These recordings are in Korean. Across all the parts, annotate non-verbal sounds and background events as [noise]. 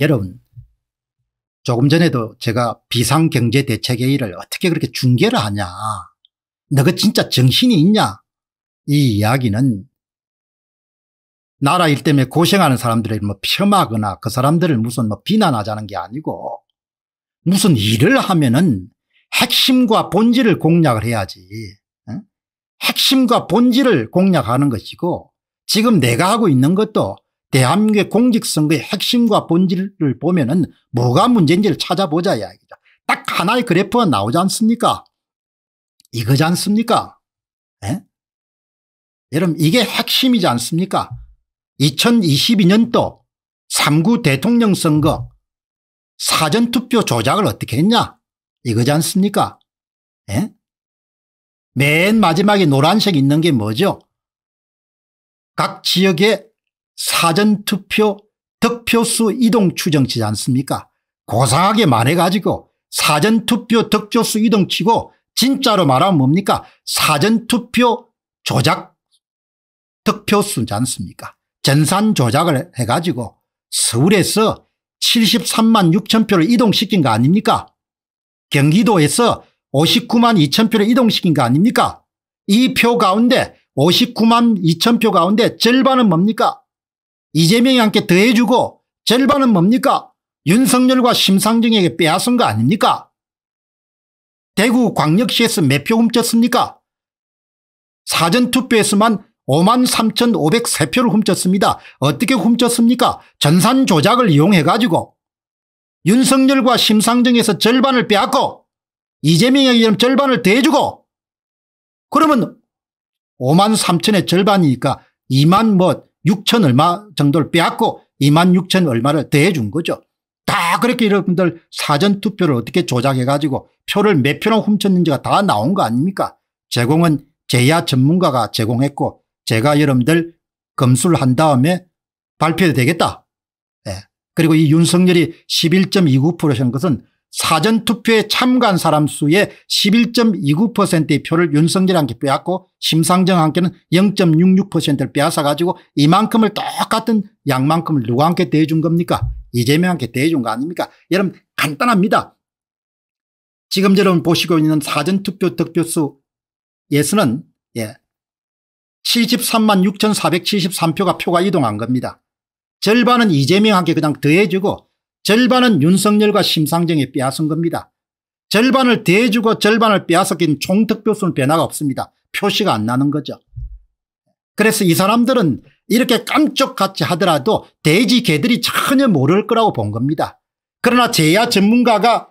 여러분 조금 전에도 제가 비상경제대책회의를 어떻게 그렇게 중계를 하냐 너가 진짜 정신이 있냐 이 이야기는 나라 일 때문에 고생하는 사람들을 뭐 폄하거나 그 사람들을 무슨 뭐 비난하자는 게 아니고 무슨 일을 하면은 핵심과 본질을 공략을 해야지 핵심과 본질을 공략하는 것이고 지금 내가 하고 있는 것도 대한민국의 공직선거의 핵심과 본질을 보면 은 뭐가 문제인지를 찾아보자 이야기죠. 딱 하나의 그래프가 나오지 않습니까? 이거지 않습니까? 에? 예? 여러분 이게 핵심이지 않습니까? 2022년도 3구 대통령 선거 사전투표 조작을 어떻게 했냐 이거지 않습니까? 에? 예? 맨 마지막에 노란색 있는 게 뭐죠? 각 지역의 사전투표 득표수 이동 추정치지 않습니까 고상하게 말해가지고 사전투표 득표수 이동치고 진짜로 말하면 뭡니까 사전투표 조작 득표수지 않습니까 전산 조작을 해가지고 서울에서 73만 6천 표를 이동시킨 거 아닙니까 경기도에서 59만 2천 표를 이동시킨 거 아닙니까 이 표 가운데 59만 2천 표 가운데 절반은 뭡니까 이재명이 함께 더해주고 절반은 뭡니까? 윤석열과 심상정에게 빼앗은 거 아닙니까? 대구 광역시에서 몇 표 훔쳤습니까? 사전투표에서만 5만 3,503표를 훔쳤습니다. 어떻게 훔쳤습니까? 전산 조작을 이용해가지고 윤석열과 심상정에서 절반을 빼앗고 이재명에게 절반을 대주고 그러면 5만 3천의 절반이니까 2만 뭐 6천 얼마 정도를 빼앗고 2만 6천 얼마를 대해 준 거죠. 다 그렇게 여러분들 사전투표를 어떻게 조작해 가지고 표를 몇 표나 훔쳤는지가 다 나온 거 아닙니까 제공은 제야 전문가가 제공했고 제가 여러분들 검수를 한 다음에 발표해도 되겠다. 예. 그리고 이 윤석열이 1 1 2 9라 것은 사전투표에 참가한 사람 수의 11.29%의 표를 윤석열한테 빼앗고 심상정한테는 0.66%를 빼앗아가지고 이만큼을 똑같은 양만큼을 누구한테 대해준 겁니까 이재명한테 대해준 거 아닙니까 여러분 간단합니다 지금 여러분 보시고 있는 사전투표 득표수 예수는 예 73만 6473표가 표가 이동한 겁니다. 절반은 이재명한테 그냥 더해주고 절반은 윤석열과 심상정이 빼앗은 겁니다. 절반을 대주고 절반을 빼앗긴 총특표수는 변화가 없습니다. 표시가 안 나는 거죠. 그래서 이 사람들은 이렇게 깜짝같이 하더라도 돼지 개들이 전혀 모를 거라고 본 겁니다. 그러나 제야 전문가가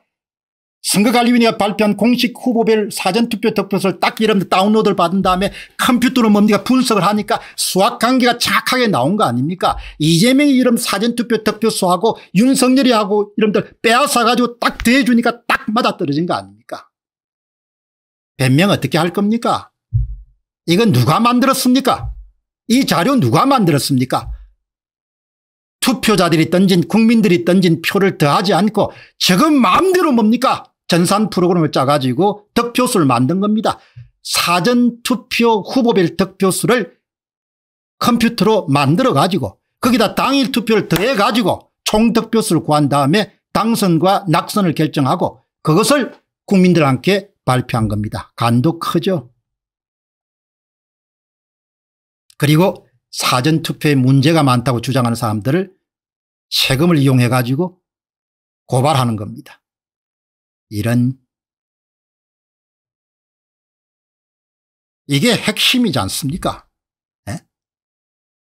선거관리위원회가 발표한 공식 후보별 사전투표 득표수를 딱 여러분들 다운로드를 받은 다음에 컴퓨터로 뭡니까 분석을 하니까 수학관계가 착하게 나온 거 아닙니까 이재명이 이런 사전투표 덕표수하고 윤석열이 하고 이런들 빼앗아가지고 딱 대해주니까 딱 맞아떨어진 거 아닙니까 변명 어떻게 할 겁니까 이건 누가 만들었습니까 이 자료 누가 만들었습니까 투표자들이 던진 국민들이 던진 표를 더하지 않고 지금 마음대로 뭡니까 전산 프로그램을 짜가지고 득표수를 만든 겁니다. 사전투표 후보별 득표수를 컴퓨터로 만들어가지고 거기다 당일 투표를 더해가지고 총 득표수를 구한 다음에 당선과 낙선을 결정하고 그것을 국민들한테 발표한 겁니다. 간도 크죠. 그리고 사전투표에 문제가 많다고 주장하는 사람들을 세금을 이용해 가지고 고발하는 겁니다. 이런 이게 핵심이지 않습니까? 에? 예?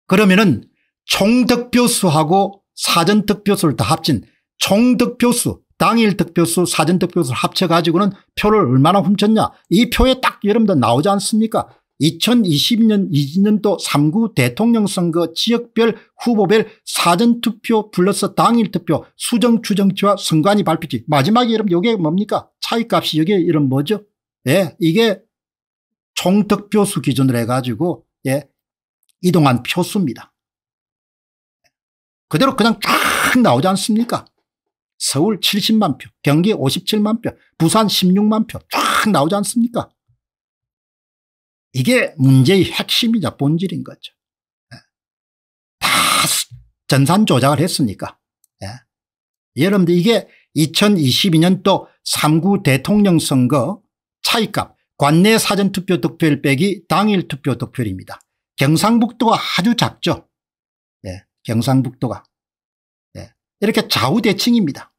그러면은 총득표수하고 사전득표수를 다 합친 총득표수 당일 득표수 사전 득표수를 합쳐가지고는 표를 얼마나 훔쳤냐 이 표에 딱 여러분들 나오지 않습니까 2020년 2년도 3구 대통령 선거 지역별 후보별 사전투표 플러스 당일투표 수정추정치와 선관위 발표지 마지막에 여러분 이게 뭡니까 차이값이 이게 이런 뭐죠 예 이게 총득표수 기준으로 해가지고 예 이동한 표수입니다 그대로 그냥 쫙 나오지 않습니까 서울 70만 표 경기 57만 표 부산 16만 표쫙 나오지 않습니까 이게 문제의 핵심이자 본질인 거죠. 예. 다 전산 조작을 했으니까. 예. 여러분들 이게 2022년도 3구 대통령 선거 차이값 관내 사전투표 득표율 빼기 당일 투표 득표율입니다. 경상북도가 아주 작죠. 예, 경상북도가. 예, 이렇게 좌우대칭입니다.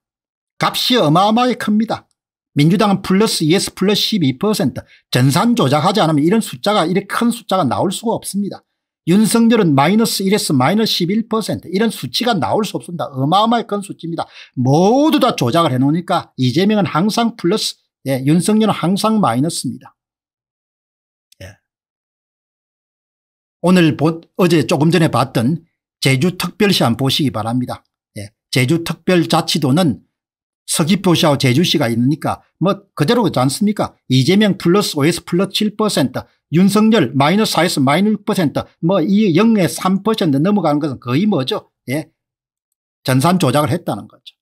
값이 어마어마하게 큽니다. 민주당은 플러스 ES 플러스 12% 전산 조작하지 않으면 이런 숫자가 이렇게 큰 숫자가 나올 수가 없습니다. 윤석열은 마이너스 1에서 마이너스 11% 이런 수치가 나올 수 없습니다. 어마어마할 건 수치입니다. 모두 다 조작을 해놓으니까 이재명은 항상 플러스 예, 윤석열은 항상 마이너스입니다. 예. 오늘 보, 어제 조금 전에 봤던 제주특별시 한 보시기 바랍니다. 예. 제주특별자치도는 서귀포시하고 제주시가 있으니까 뭐 그대로지 않습니까 이재명 플러스 5에서 플러스 7% 윤석열 마이너스 4에서 마이너스 6%뭐 이 0에 3% 넘어가는 것은 거의 뭐죠 예 전산 조작을 했다는 거죠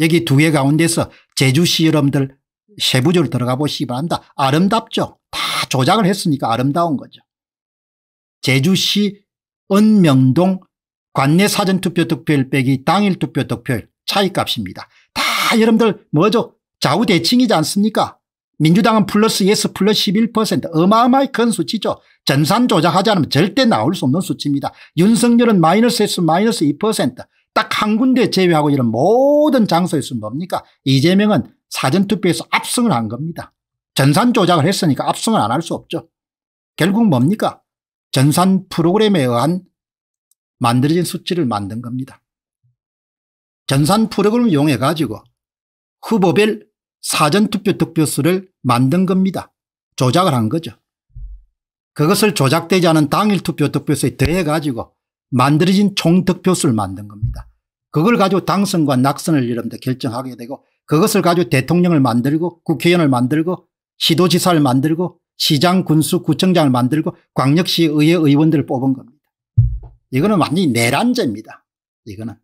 여기 두 개 가운데서 제주시 여러분들 세부적으로 들어가 보시기 바랍니다 아름답죠 다 조작을 했으니까 아름다운 거죠 제주시 은명동 관내 사전투표 득표율 빼기 당일 투표 득표율 차이값입니다. 다 여러분들 뭐죠? 좌우대칭이지 않습니까? 민주당은 플러스 예스 플러스 11% 어마어마히 큰 수치죠. 전산 조작하지 않으면 절대 나올 수 없는 수치입니다. 윤석열은 마이너스 예스 마이너스 2%딱 한 군데 제외하고 이런 모든 장소에서 뭡니까? 이재명은 사전투표에서 압승을 한 겁니다. 전산 조작을 했으니까 압승을 안 할 수 없죠. 결국 뭡니까? 전산 프로그램에 의한 만들어진 수치를 만든 겁니다. 전산 프로그램을 이용해 가지고 후보별 사전투표 득표수를 만든 겁니다. 조작을 한 거죠. 그것을 조작되지 않은 당일 투표 득표수에 더해 가지고 만들어진 총 득표수를 만든 겁니다. 그걸 가지고 당선과 낙선을 여러분들 결정하게 되고 그것을 가지고 대통령을 만들고 국회의원을 만들고 시도지사를 만들고 시장 군수 구청장을 만들고 광역시 의회 의원들을 뽑은 겁니다. 이거는 완전히 내란죄입니다. 이거는.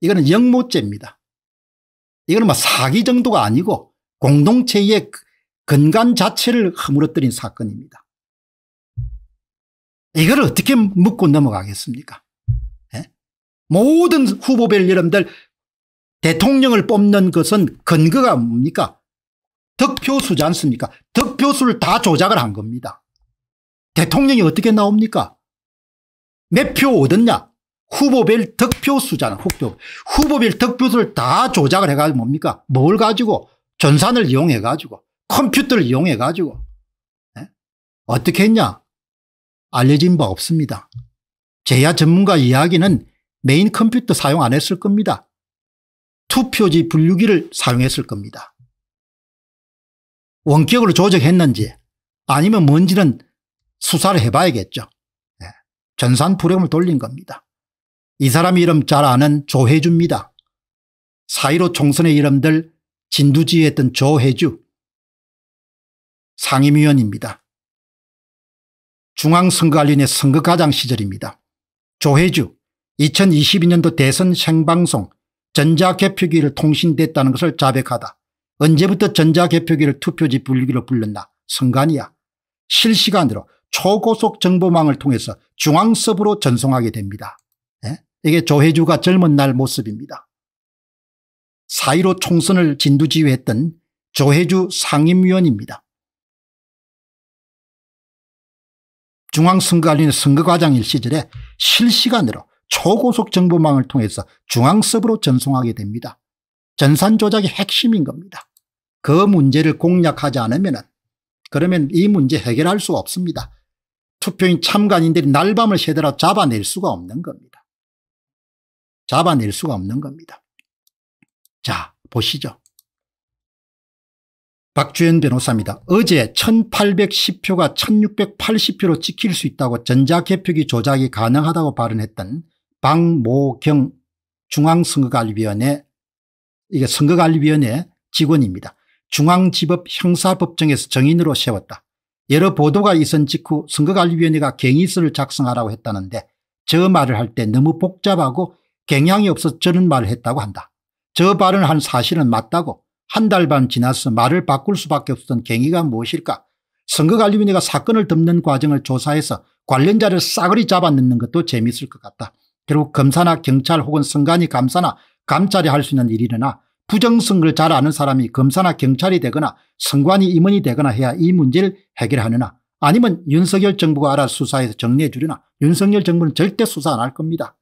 이거는 영모죄입니다. 이거는 뭐 사기 정도가 아니고 공동체의 그 근간 자체를 허물어뜨린 사건입니다. 이걸 어떻게 묻고 넘어가겠습니까? 예? 모든 후보별 여러분들 대통령을 뽑는 것은 근거가 뭡니까? 득표수지 않습니까? 득표수를 다 조작을 한 겁니다. 대통령이 어떻게 나옵니까? 몇 표 얻었냐? 후보별 득표수잖아. 후보. 후보별 득표수를 다 조작을 해가지고 뭡니까? 뭘 가지고? 전산을 이용해가지고 컴퓨터를 이용해가지고 네? 어떻게 했냐? 알려진 바 없습니다. 제야 전문가 이야기는 메인 컴퓨터 사용 안 했을 겁니다. 투표지 분류기를 사용했을 겁니다. 원격으로 조작했는지 아니면 뭔지는 수사를 해봐야겠죠. 네. 전산 불행을 돌린 겁니다. 이 사람 이름 잘 아는 조혜주입니다. 4.15 총선의 이름들 진두지휘했던 조혜주 상임위원입니다. 중앙선거관리의 선거과장 시절입니다. 조혜주 2022년도 대선 생방송 전자개표기를 통신됐다는 것을 자백하다. 언제부터 전자개표기를 투표지 분리기로 불렀나 선관이야. 실시간으로 초고속 정보망을 통해서 중앙섭으로 전송하게 됩니다. 이게 조혜주가 젊은 날 모습입니다. 4.15 총선을 진두지휘했던 조혜주 상임위원입니다. 중앙선거관리는 선거과장일 시절에 실시간으로 초고속 정보망을 통해서 중앙섭으로 전송하게 됩니다. 전산 조작이 핵심인 겁니다. 그 문제를 공략하지 않으면 그러면 이 문제 해결할 수 없습니다. 투표인 참관인들이 날밤을 새더라 잡아낼 수가 없는 겁니다. 잡아낼 수가 없는 겁니다. 자, 보시죠. 박주현 변호사입니다. 어제 1810표가 1680표로 찍힐 수 있다고 전자개표기 조작이 가능하다고 발언했던 박모경 중앙선거관리위원회 이게 선거관리위원회 직원입니다. 중앙지법 형사법정에서 정인으로 세웠다. 여러 보도가 있은 직후 선거관리위원회가 갱의서를 작성하라고 했다는데 저 말을 할 때 너무 복잡하고 경향이 없어 저런 말을 했다고 한다. 저 발언한 을 사실은 맞다고 한 달 반 지나서 말을 바꿀 수밖에 없었던 경위가 무엇일까 선거관리위원회가 사건을 덮는 과정을 조사해서 관련자를 싸그리 잡아넣는 것도 재미있을 것 같다. 결국 검사나 경찰 혹은 선관위 감사나 감찰이 할 수 있는 일이나 부정선거를 잘 아는 사람이 검사나 경찰이 되거나 선관위 임원이 되거나 해야 이 문제를 해결하느나 아니면 윤석열 정부가 알아 서 수사해서 정리해 주려나 윤석열 정부는 절대 수사 안 할 겁니다.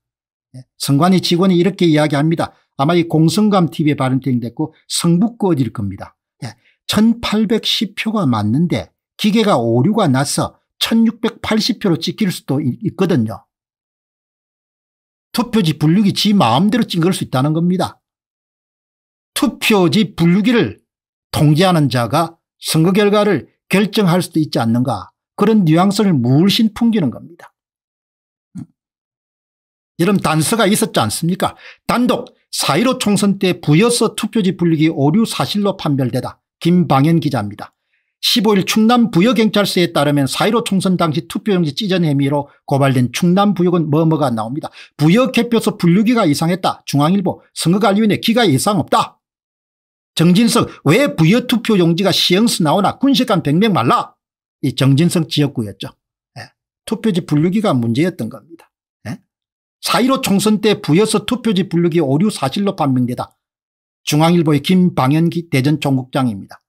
선관이 직원이 이렇게 이야기합니다. 아마 이 공성감 TV에 발음팅됐고 성북권일 겁니다. 1810표가 예, 맞는데 기계가 오류가 나서 1680표로 찍힐 수도 있거든요. 투표지 분류기 지 마음대로 찍을 수 있다는 겁니다. 투표지 분류기를 통제하는 자가 선거 결과를 결정할 수도 있지 않는가 그런 뉘앙스를 물씬 풍기는 겁니다. 이런 단서가 있었지 않습니까 단독 4.15 총선 때 부여서 투표지 분리기 오류 사실로 판별되다 김방현 기자입니다. 15일 충남 부여경찰서에 따르면 4.15 총선 당시 투표용지 찢은 혐의로 고발된 충남 부역은 뭐뭐가 나옵니다. 부여개표서 분류기가 이상했다. 중앙일보 선거관리위원회 기가 이상 없다. 정진석 왜 부여 투표용지가 시행스 나오나 군식한 백명 말라. 이 정진석 지역구였죠. 예. 투표지 분류기가 문제였던 겁니다. 4.15 총선 때 부여서 투표지 불류기 오류 사실로 판명되다. 중앙일보의 김방현 대전 총국장입니다.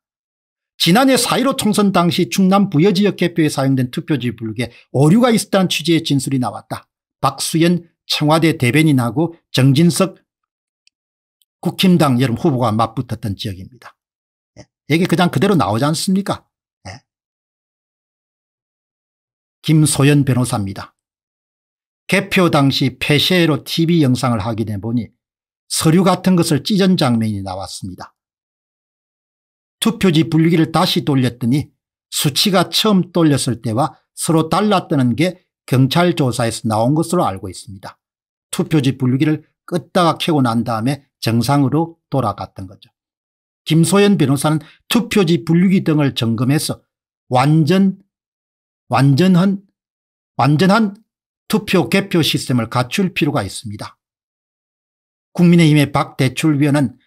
지난해 4.15 총선 당시 충남 부여지역 개표에 사용된 투표지 불류기에 오류가 있었다는 취지의 진술이 나왔다. 박수현 청와대 대변인하고 정진석 국힘당 여름 후보가 맞붙었던 지역입니다. 이게 예, 그냥 그대로 나오지 않습니까? 예. 김소연 변호사입니다. 개표 당시 폐쇄로 TV 영상을 확인해 보니 서류 같은 것을 찢은 장면이 나왔습니다. 투표지 분리기를 다시 돌렸더니 수치가 처음 돌렸을 때와 서로 달랐다는 게 경찰 조사에서 나온 것으로 알고 있습니다. 투표지 분리기를 끄다가 켜고 난 다음에 정상으로 돌아갔던 거죠. 김소연 변호사는 투표지 분리기 등을 점검해서 완전, 완전한, 완전한 투표 개표 시스템을 갖출 필요가 있습니다. 국민의힘의 박 대출위원은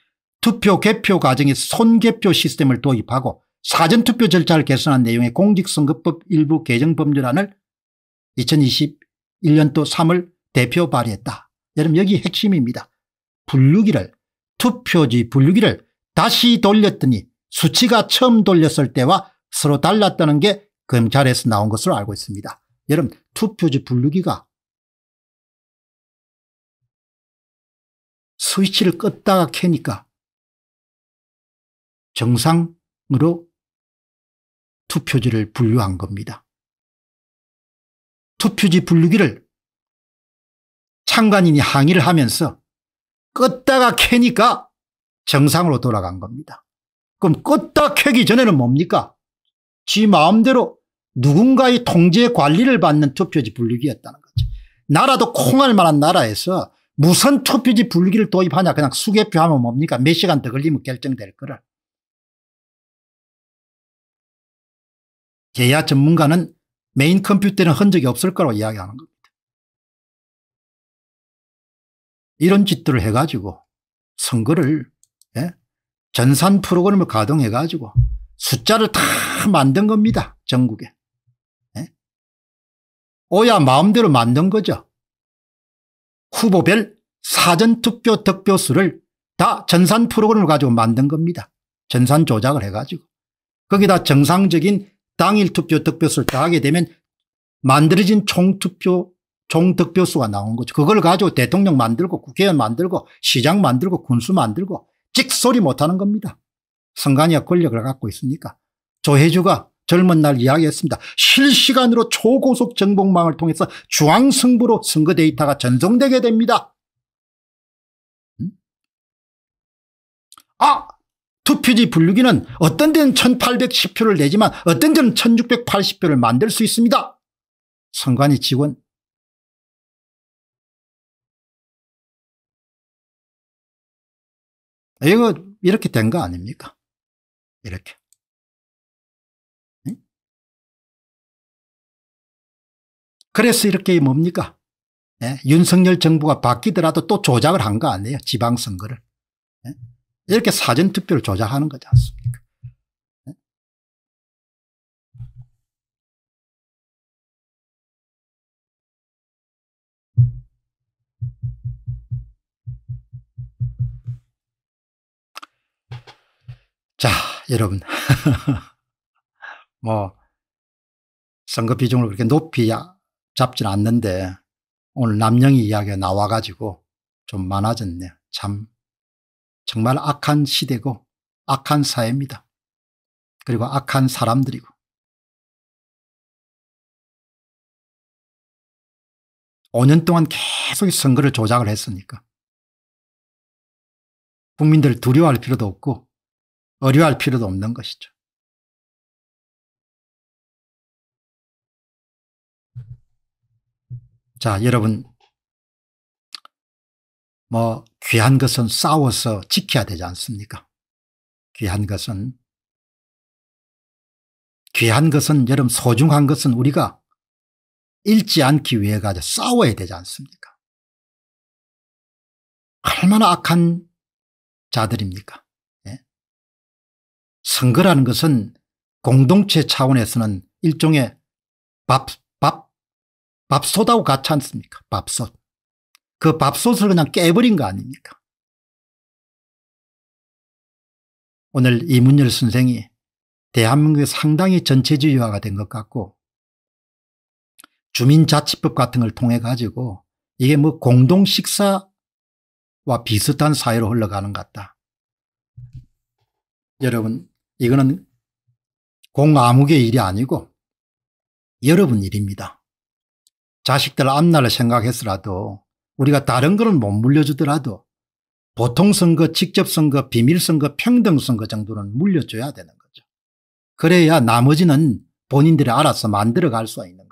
투표 개표 과정에 손개표 시스템을 도입하고 사전투표 절차를 개선한 내용의 공직선거법 일부 개정법률안을 2021년도 3월 대표 발의했다. 여러분 여기 핵심입니다. 분류기를 투표지 분류기를 다시 돌렸더니 수치가 처음 돌렸을 때와 서로 달랐다는 게 검찰에서 나온 것으로 알고 있습니다. 여러분 투표지 분류기가 스위치를 껐다가 켜니까 정상으로 투표지를 분류한 겁니다. 투표지 분류기를 참관인이 항의를 하면서 껐다가 켜니까 정상으로 돌아간 겁니다. 그럼 껐다 켜기 전에는 뭡니까? 지 마음대로 누군가의 통제 관리를 받는 투표지 분류기였다는 거죠. 나라도 콩할 만한 나라에서 무슨 투표지 분리기를 도입하냐 그냥 수개표 하면 뭡니까 몇 시간 더 걸리면 결정될 거를. 개야 전문가는 메인 컴퓨터는 헌 적이 없을 거라고 이야기하는 겁니다. 이런 짓들을 해가지고 선거를 예? 전산 프로그램을 가동해가지고 숫자를 다 만든 겁니다. 전국에. 오야 마음대로 만든 거죠. 후보별 사전투표 득표수를 다 전산 프로그램을 가지고 만든 겁니다. 전산 조작을 해가지고. 거기다 정상적인 당일 투표 득표수를 더하게 되면 만들어진 총투표 총득표수가 나온 거죠. 그걸 가지고 대통령 만들고 국회의원 만들고 시장 만들고 군수 만들고 찍소리 못하는 겁니다. 선관위가 권력을 갖고 있으니까. 조혜주가 젊은 날 이야기했습니다. 실시간으로 초고속 정복망을 통해서 중앙승부로 선거 데이터가 전송되게 됩니다. 음? 아! 투표지 분류기는 어떤 데는 1810표를 내지만 어떤 데는 1680표를 만들 수 있습니다. 선관위 직원 아, 이거 이렇게 된 거 아닙니까? 이렇게. 그래서 이렇게 뭡니까 예? 윤석열 정부가 바뀌더라도 또 조작을 한 거 아니에요 지방선거를 예? 이렇게 사전투표를 조작하는 거지 않습니까 예? 자 여러분 [laughs] 뭐 선거 비중을 그렇게 높이야 잡진 않는데 오늘 남영이 이야기가 나와가지고 좀 많아졌네요. 참 정말 악한 시대고 악한 사회입니다. 그리고 악한 사람들이고 5년 동안 계속 선거를 조작을 했으니까. 국민들 두려워할 필요도 없고 어려워할 필요도 없는 것이죠. 자, 여러분. 뭐, 귀한 것은 싸워서 지켜야 되지 않습니까? 귀한 것은. 귀한 것은, 여러분, 소중한 것은 우리가 잃지 않기 위해 가지고 싸워야 되지 않습니까? 얼마나 악한 자들입니까? 예? 선거라는 것은 공동체 차원에서는 일종의 밥, 밥솥하고 같지 않습니까? 밥솥. 그 밥솥을 그냥 깨버린 거 아닙니까? 오늘 이문열 선생이 대한민국의 상당히 전체주의화가 된 것 같고 주민자치법 같은 걸 통해 가지고 이게 뭐 공동식사와 비슷한 사회로 흘러가는 것 같다. 여러분 이거는 공아무의 일이 아니고 여러분 일입니다. 자식들 앞날을 생각했으라도 우리가 다른 거는 못 물려주더라도 보통 선거, 직접 선거, 비밀 선거, 평등 선거 정도는 물려줘야 되는 거죠. 그래야 나머지는 본인들이 알아서 만들어갈 수 있는